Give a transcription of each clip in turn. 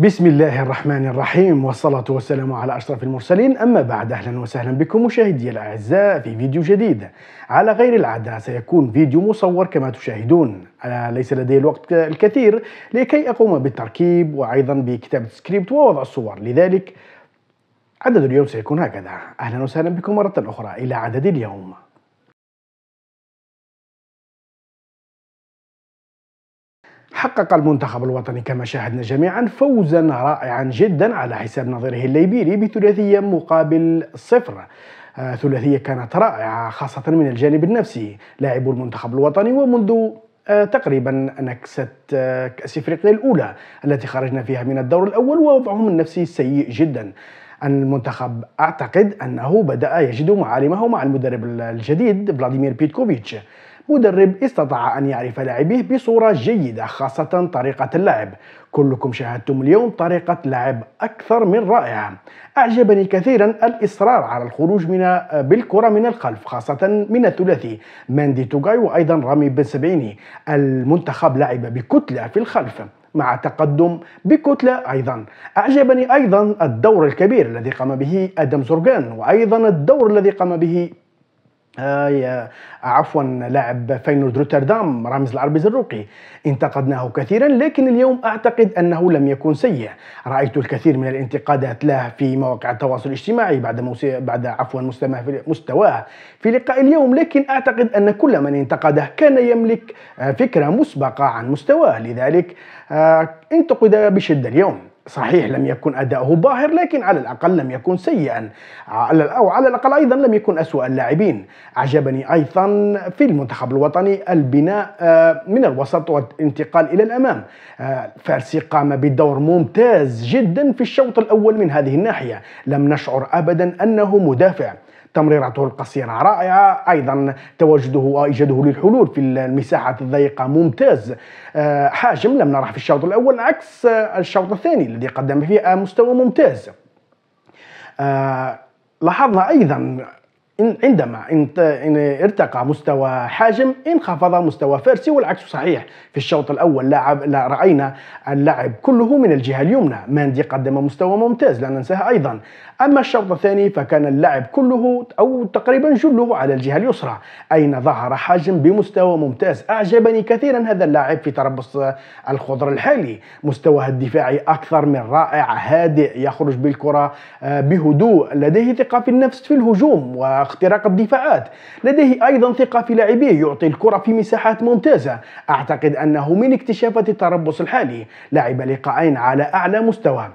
بسم الله الرحمن الرحيم والصلاة والسلام على أشرف المرسلين أما بعد أهلا وسهلا بكم مشاهدي الأعزاء في فيديو جديد على غير العادة سيكون فيديو مصور كما تشاهدون أنا آه، ليس لدي الوقت الكثير لكي أقوم بالتركيب وأيضا بكتابة سكريبت ووضع الصور لذلك عدد اليوم سيكون هكذا أهلا وسهلا بكم مرة أخرى إلى عدد اليوم حقق المنتخب الوطني كما شاهدنا جميعا فوزا رائعا جدا على حساب نظيره الليبيري بثلاثية مقابل صفر آه ثلاثية كانت رائعة خاصة من الجانب النفسي لاعب المنتخب الوطني ومنذ آه، تقريبا نكسة آه، كأس إفريقيا الأولى التي خرجنا فيها من الدور الأول ووضعهم النفسي سيء جدا المنتخب أعتقد أنه بدأ يجد معالمه مع المدرب الجديد فلاديمير بيتكوفيتش مدرب استطاع أن يعرف لاعبيه بصورة جيدة خاصة طريقة اللعب كلكم شاهدتم اليوم طريقة لعب أكثر من رائعة أعجبني كثيرا الإصرار على الخروج من بالكرة من الخلف خاصة من الثلاثي ماندي توغاي وأيضا رامي بن سبعيني المنتخب لعب بكتلة في الخلف مع تقدم بكتلة أيضا أعجبني أيضا الدور الكبير الذي قام به أدم زورغان وأيضا الدور الذي قام به آه عفوا لاعب فينورد روتردام رامز العربي زروقي انتقدناه كثيرا لكن اليوم اعتقد انه لم يكن سيء رايت الكثير من الانتقادات له في مواقع التواصل الاجتماعي بعد بعد عفوا مستواه في... مستواه في لقاء اليوم لكن اعتقد ان كل من انتقده كان يملك آه، فكره مسبقه عن مستواه لذلك آه، انتقد بشده اليوم صحيح لم يكن أداؤه باهر لكن على الأقل لم يكن سيئا أو على الأقل أيضا لم يكن أسوأ اللاعبين أعجبني أيضا في المنتخب الوطني البناء آه، من الوسط والانتقال إلى الأمام آه، فارسي قام بدور ممتاز جدا في الشوط الأول من هذه الناحية لم نشعر أبدا أنه مدافع تمريراته القصيرة رائعة أيضا تواجده وإيجاده للحلول في المساحات الضيقة ممتاز آه، حاجم لم نراه في الشوط الأول عكس آه، الشوط الثاني الذي قدم فيه مستوى ممتاز آه، لاحظنا أيضا عندما ارتقى مستوى حاجم انخفض مستوى فارسي والعكس صحيح في الشوط الأول لعب لا رأينا اللعب كله من الجهة اليمنى ماندي قدم مستوى ممتاز لا ننساه أيضا أما الشوط الثاني فكان اللعب كله أو تقريبا جله على الجهة اليسرى أين ظهر حاجم بمستوى ممتاز أعجبني كثيرا هذا اللاعب في تربص الخضر الحالي مستواه الدفاعي أكثر من رائع هادئ يخرج بالكرة آه، بهدوء لديه ثقة في النفس في الهجوم و اختراق الدفاعات لديه أيضا ثقة في لاعبيه يعطي الكرة في مساحات ممتازة أعتقد أنه من اكتشافات التربص الحالي لعب لقاءين على أعلى مستوى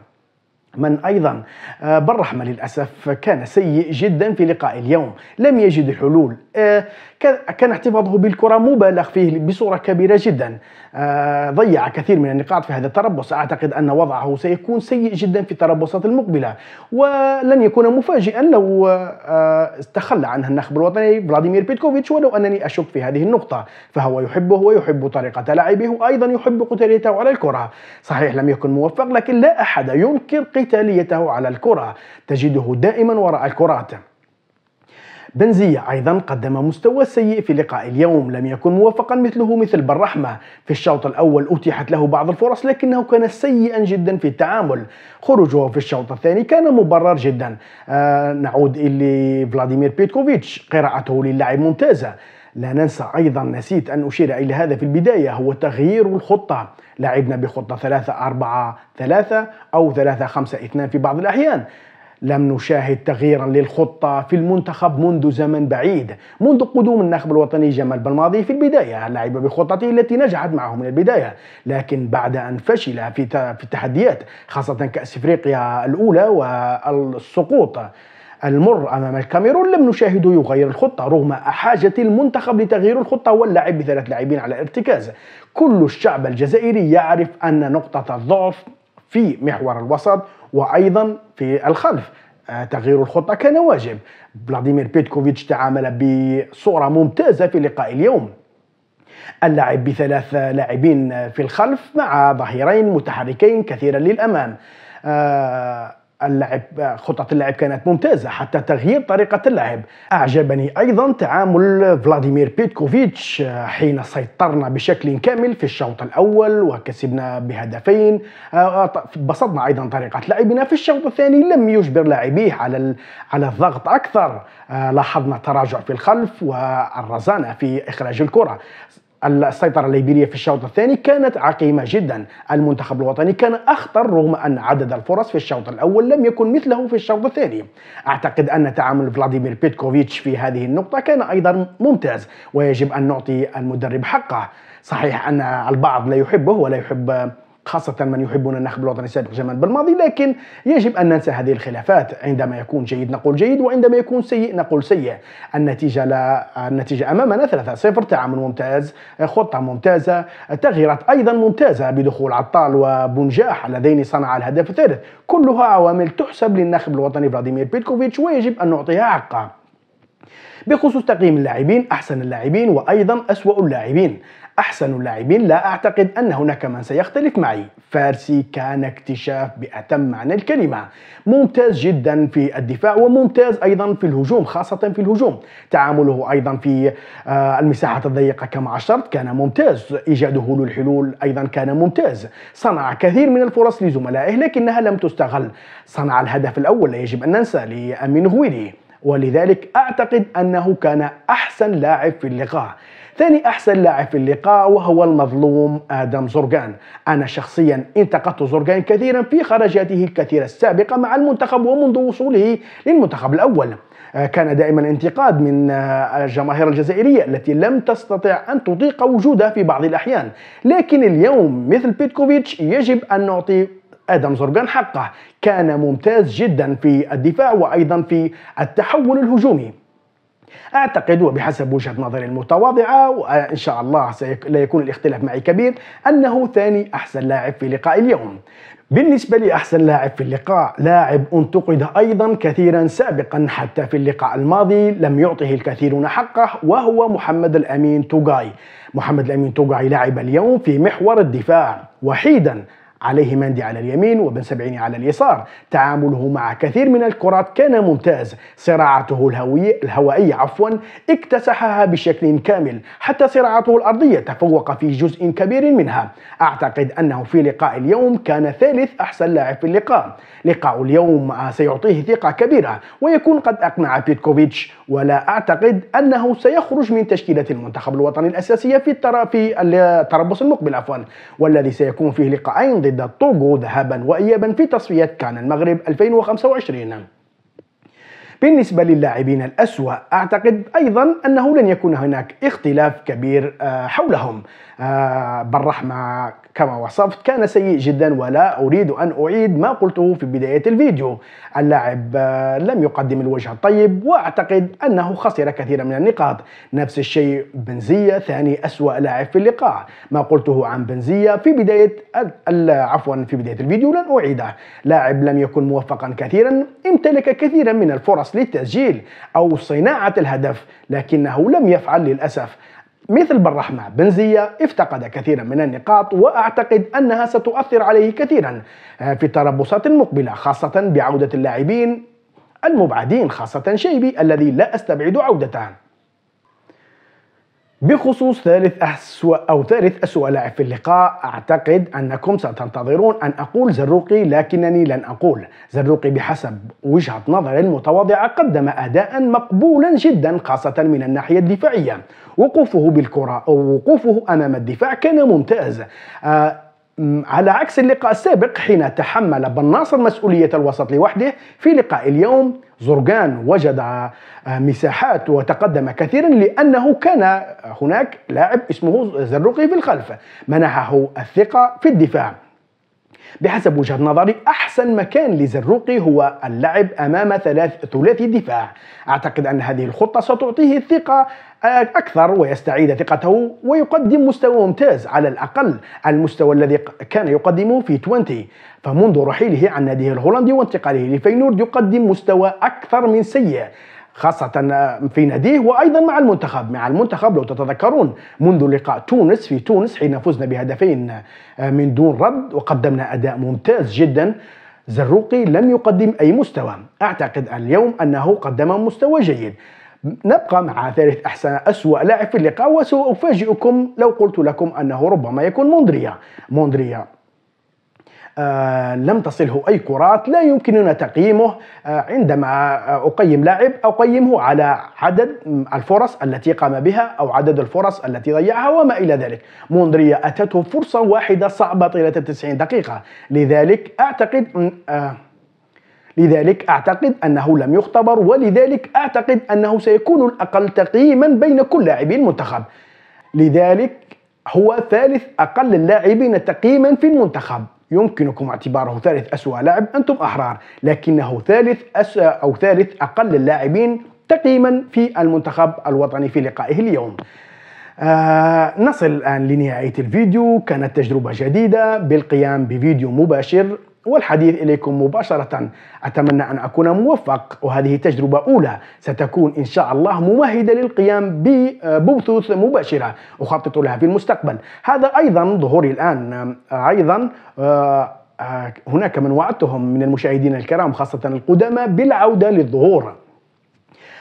من أيضا آه، بالرحمة للأسف كان سيء جدا في لقاء اليوم لم يجد حلول آه، كان احتفاظه بالكرة مبالغ فيه بصورة كبيرة جدا آه، ضيع كثير من النقاط في هذا التربص أعتقد أن وضعه سيكون سيء جدا في التربصات المقبلة ولن يكون مفاجئا لو آه، تخلى عنها النخب الوطني فلاديمير بيتكوفيتش ولو أنني أشك في هذه النقطة فهو يحبه ويحب طريقة لعبه وأيضا يحب قتاليته على الكرة صحيح لم يكن موفق لكن لا أحد ينكر قتاليته على الكرة تجده دائما وراء الكرات بنزية أيضا قدم مستوى سيء في لقاء اليوم لم يكن موفقا مثله مثل بالرحمة في الشوط الأول أتيحت له بعض الفرص لكنه كان سيئا جدا في التعامل خروجه في الشوط الثاني كان مبرر جدا آه نعود إلى فلاديمير بيتكوفيتش قراءته للاعب ممتازة لا ننسى أيضا نسيت أن أشير إلى هذا في البداية هو تغيير الخطة لعبنا بخطة 3 4 3 أو 3 5 2 في بعض الأحيان لم نشاهد تغييرا للخطة في المنتخب منذ زمن بعيد منذ قدوم الناخب الوطني جمال بالماضي في البداية لعب بخطته التي نجحت معه من البداية لكن بعد أن فشل في في التحديات خاصة كأس إفريقيا الأولى والسقوط المر امام الكاميرون لم نشاهده يغير الخطه رغم حاجه المنتخب لتغيير الخطه واللعب بثلاث لاعبين على الارتكاز كل الشعب الجزائري يعرف ان نقطه الضعف في محور الوسط وايضا في الخلف آه، تغيير الخطة كان واجب فلاديمير بيتكوفيتش تعامل بصورة ممتازة في لقاء اليوم اللعب بثلاث لاعبين في الخلف مع ظهيرين متحركين كثيرا للأمام آه، اللعب خطة اللعب كانت ممتازة حتى تغيير طريقة اللعب أعجبني أيضا تعامل فلاديمير بيتكوفيتش حين سيطرنا بشكل كامل في الشوط الأول وكسبنا بهدفين آه، بسطنا أيضا طريقة لعبنا في الشوط الثاني لم يجبر لاعبيه على على الضغط أكثر آه، لاحظنا تراجع في الخلف والرزانة في إخراج الكرة السيطرة الليبيرية في الشوط الثاني كانت عقيمة جدا المنتخب الوطني كان أخطر رغم أن عدد الفرص في الشوط الأول لم يكن مثله في الشوط الثاني أعتقد أن تعامل فلاديمير بيتكوفيتش في هذه النقطة كان أيضا ممتاز ويجب أن نعطي المدرب حقه صحيح أن البعض لا يحبه ولا يحب خاصة من يحبون النخب الوطني السابق جمال بالماضي لكن يجب أن ننسى هذه الخلافات عندما يكون جيد نقول جيد وعندما يكون سيء نقول سيء النتيجة لا النتيجة أمامنا 3-0 تعامل ممتاز خطة ممتازة تغييرات أيضا ممتازة بدخول عطال وبنجاح اللذين صنعا الهدف الثالث كلها عوامل تحسب للنخب الوطني فلاديمير بيتكوفيتش ويجب أن نعطيها حقها بخصوص تقييم اللاعبين أحسن اللاعبين وأيضا أسوأ اللاعبين أحسن اللاعبين لا أعتقد أن هناك من سيختلف معي فارسي كان اكتشاف بأتم معنى الكلمة ممتاز جدا في الدفاع وممتاز أيضا في الهجوم خاصة في الهجوم تعامله أيضا في آه، المساحات الضيقة كما عشرت كان ممتاز إيجاده للحلول أيضا كان ممتاز صنع كثير من الفرص لزملائه لكنها لم تستغل صنع الهدف الأول لا يجب أن ننسى لأمين هويلي ولذلك أعتقد أنه كان أحسن لاعب في اللقاء ثاني أحسن لاعب في اللقاء وهو المظلوم آدم زرقان أنا شخصيا انتقدت زرقان كثيرا في خرجاته الكثيرة السابقة مع المنتخب ومنذ وصوله للمنتخب الأول آه، كان دائما انتقاد من آه، الجماهير الجزائرية التي لم تستطع أن تطيق وجوده في بعض الأحيان لكن اليوم مثل بيتكوفيتش يجب أن نعطي ادم زرقان حقه كان ممتاز جدا في الدفاع وايضا في التحول الهجومي أعتقد وبحسب وجهة نظري المتواضعة وإن شاء الله لا يكون الاختلاف معي كبير أنه ثاني أحسن لاعب في لقاء اليوم بالنسبة لأحسن لاعب في اللقاء لاعب انتقد أيضا كثيرا سابقا حتى في اللقاء الماضي لم يعطه الكثيرون حقه وهو محمد الأمين توغاي محمد الأمين توغاي لعب اليوم في محور الدفاع وحيدا عليه مندي على اليمين وبن سبعيني على اليسار تعامله مع كثير من الكرات كان ممتاز صراعته الهوية الهوائية عفوا اكتسحها بشكل كامل حتى صراعته الأرضية تفوق في جزء كبير منها أعتقد أنه في لقاء اليوم كان ثالث أحسن لاعب في اللقاء لقاء اليوم سيعطيه ثقة كبيرة ويكون قد أقنع بيتكوفيتش ولا أعتقد أنه سيخرج من تشكيلة المنتخب الوطني الأساسية في التربص المقبل عفوا والذي سيكون فيه لقاءين ضد ضد طوغو ذهابا وإيابا في تصفيات كان المغرب 2025 بالنسبة للاعبين الأسوأ أعتقد أيضا أنه لن يكون هناك اختلاف كبير آه، حولهم آه، بالرحمة كما وصفت كان سيء جدا ولا أريد أن أعيد ما قلته في بداية الفيديو اللاعب آه، لم يقدم الوجه الطيب وأعتقد أنه خسر كثيرا من النقاط نفس الشيء بنزية ثاني أسوأ لاعب في اللقاء ما قلته عن بنزية في بداية عفوا في بداية الفيديو لن أعيده لاعب لم يكن موفقا كثيرا امتلك كثيرا من الفرص للتسجيل أو صناعة الهدف لكنه لم يفعل للأسف مثل بالرحمة بنزية افتقد كثيرا من النقاط وأعتقد أنها ستؤثر عليه كثيرا في التربصات المقبلة خاصة بعودة اللاعبين المبعدين خاصة شيبي الذي لا أستبعد عودته بخصوص ثالث أسوأ أو ثالث أسوأ لاعب في اللقاء أعتقد أنكم ستنتظرون أن أقول زروقي لكنني لن أقول زروقي بحسب وجهة نظر المتواضعة قدم أداء مقبولا جدا خاصة من الناحية الدفاعية وقوفه بالكرة أو وقوفه أمام الدفاع كان ممتاز آه على عكس اللقاء السابق حين تحمل بن ناصر مسؤولية الوسط لوحده في لقاء اليوم زرقان وجد آه، مساحات وتقدم كثيرا لأنه كان هناك لاعب اسمه زروقي في الخلف منحه الثقة في الدفاع بحسب وجهة نظري أحسن مكان لزروقي هو اللعب أمام ثلاث ثلاثي دفاع أعتقد أن هذه الخطة ستعطيه الثقة آه، أكثر ويستعيد ثقته ويقدم مستوى ممتاز على الأقل المستوى الذي كان يقدمه في 20 فمنذ رحيله عن ناديه الهولندي وانتقاله لفينورد يقدم مستوى أكثر من سيء خاصة في ناديه وأيضا مع المنتخب مع المنتخب لو تتذكرون منذ لقاء تونس في تونس حين فزنا بهدفين آه، من دون رد وقدمنا أداء ممتاز جدا زروقي لم يقدم أي مستوى أعتقد اليوم أنه قدم مستوى جيد نبقى مع ثالث أحسن أسوأ لاعب في اللقاء وسأفاجئكم لو قلت لكم أنه ربما يكون موندريا موندريا آه، لم تصله أي كرات لا يمكننا تقييمه آه، عندما أقيم لاعب أقيمه على عدد الفرص التي قام بها أو عدد الفرص التي ضيعها وما إلى ذلك موندريا أتته فرصة واحدة صعبة طيلة 90 دقيقة لذلك أعتقد آه، لذلك أعتقد أنه لم يختبر ولذلك أعتقد أنه سيكون الأقل تقييما بين كل لاعبي المنتخب لذلك هو ثالث أقل اللاعبين تقييما في المنتخب يمكنكم اعتباره ثالث أسوأ لاعب أنتم أحرار لكنه ثالث أسوأ أو ثالث أقل اللاعبين تقييما في المنتخب الوطني في لقائه اليوم آه نصل الآن لنهاية الفيديو كانت تجربة جديدة بالقيام بفيديو مباشر والحديث إليكم مباشرة أتمنى أن أكون موفق وهذه تجربة أولى ستكون إن شاء الله ممهدة للقيام ببثوث مباشرة أخطط لها في المستقبل هذا أيضا ظهوري الآن أيضا آه، آه، هناك من وعدتهم من المشاهدين الكرام خاصة القدامى بالعودة للظهور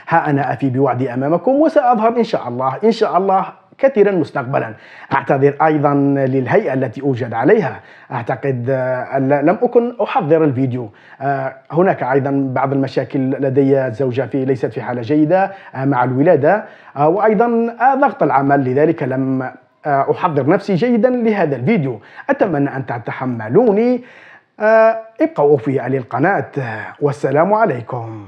ها أنا أفي بوعدي أمامكم وسأظهر إن شاء الله إن شاء الله كثيرا مستقبلا أعتذر أيضا للهيئة التي أوجد عليها أعتقد آه، لم أكن أحضر الفيديو آه، هناك أيضا بعض المشاكل لدي زوجه في ليست في حالة جيدة آه، مع الولادة وأيضا ضغط العمل لذلك لم أحضر نفسي جيدا لهذا الفيديو أتمنى أن تتحملوني ابقوا في للقناة والسلام عليكم